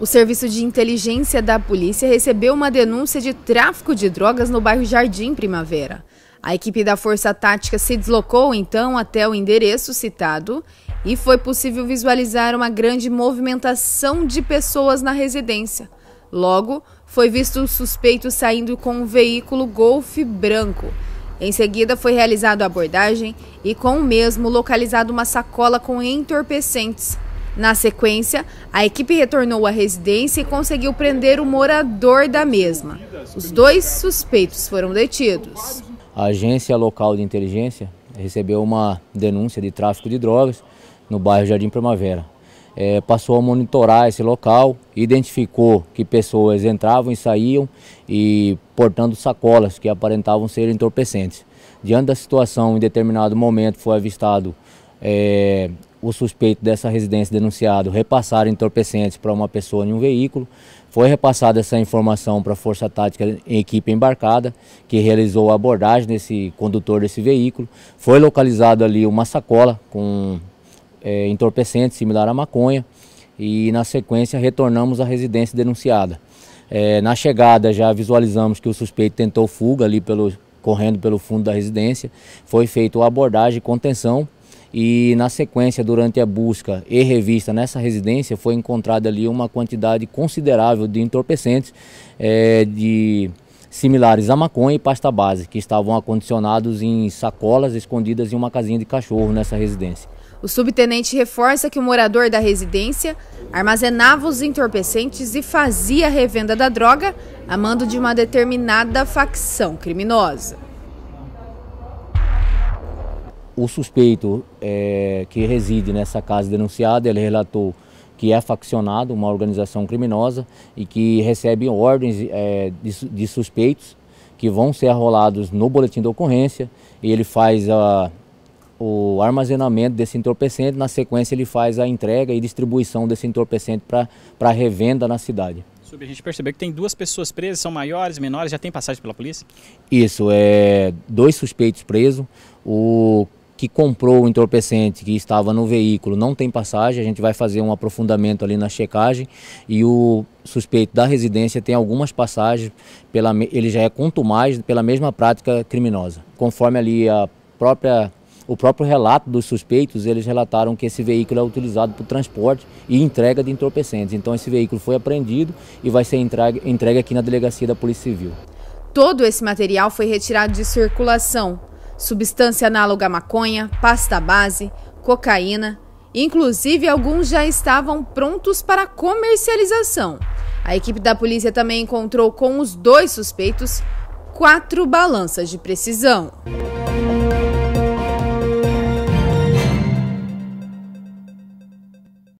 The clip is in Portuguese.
O serviço de inteligência da polícia recebeu uma denúncia de tráfico de drogas no bairro Jardim Primavera. A equipe da Força Tática se deslocou então até o endereço citado e foi possível visualizar uma grande movimentação de pessoas na residência. Logo, foi visto o suspeito saindo com um veículo Golf branco. Em seguida, foi realizada a abordagem e, com o mesmo, localizada uma sacola com entorpecentes. Na sequência, a equipe retornou à residência e conseguiu prender o morador da mesma. Os dois suspeitos foram detidos. A agência local de inteligência recebeu uma denúncia de tráfico de drogas no bairro Jardim Primavera. É, passou a monitorar esse local, identificou que pessoas entravam e saíam e portando sacolas que aparentavam ser entorpecentes. Diante da situação, em determinado momento foi avistado é, o suspeito dessa residência denunciado repassar entorpecentes para uma pessoa em um veículo. Foi repassada essa informação para a Força Tática em equipe embarcada, que realizou a abordagem desse condutor desse veículo. Foi localizado ali uma sacola com é, entorpecente similar à maconha e na sequência retornamos à residência denunciada. É, na chegada já visualizamos que o suspeito tentou fuga ali pelo, correndo pelo fundo da residência. Foi feita a abordagem e contenção e na sequência, durante a busca e revista nessa residência, foi encontrada ali uma quantidade considerável de entorpecentes é, de similares à maconha e pasta base, que estavam acondicionados em sacolas escondidas em uma casinha de cachorro nessa residência. O subtenente reforça que o morador da residência armazenava os entorpecentes e fazia a revenda da droga a mando de uma determinada facção criminosa o suspeito é, que reside nessa casa denunciada, ele relatou que é faccionado, uma organização criminosa, e que recebe ordens é, de, de, suspeitos que vão ser arrolados no boletim de ocorrência e ele faz a, o armazenamento desse entorpecente, na sequência ele faz a entrega e distribuição desse entorpecente para revenda na cidade. Sobre a gente percebeu que tem duas pessoas presas, são maiores, menores, já tem passagem pela polícia? Isso, é dois suspeitos presos, o que comprou o entorpecente que estava no veículo não tem passagem, a gente vai fazer um aprofundamento ali na checagem e o suspeito da residência tem algumas passagens, pela, ele já é mais pela mesma prática criminosa. Conforme ali a própria o próprio relato dos suspeitos, eles relataram que esse veículo é utilizado para transporte e entrega de entorpecentes. Então esse veículo foi apreendido e vai ser entregue, entregue aqui na delegacia da Polícia Civil. Todo esse material foi retirado de circulação substância análoga à maconha, pasta base, cocaína. Inclusive, alguns já estavam prontos para comercialização. A equipe da polícia também encontrou com os dois suspeitos quatro balanças de precisão.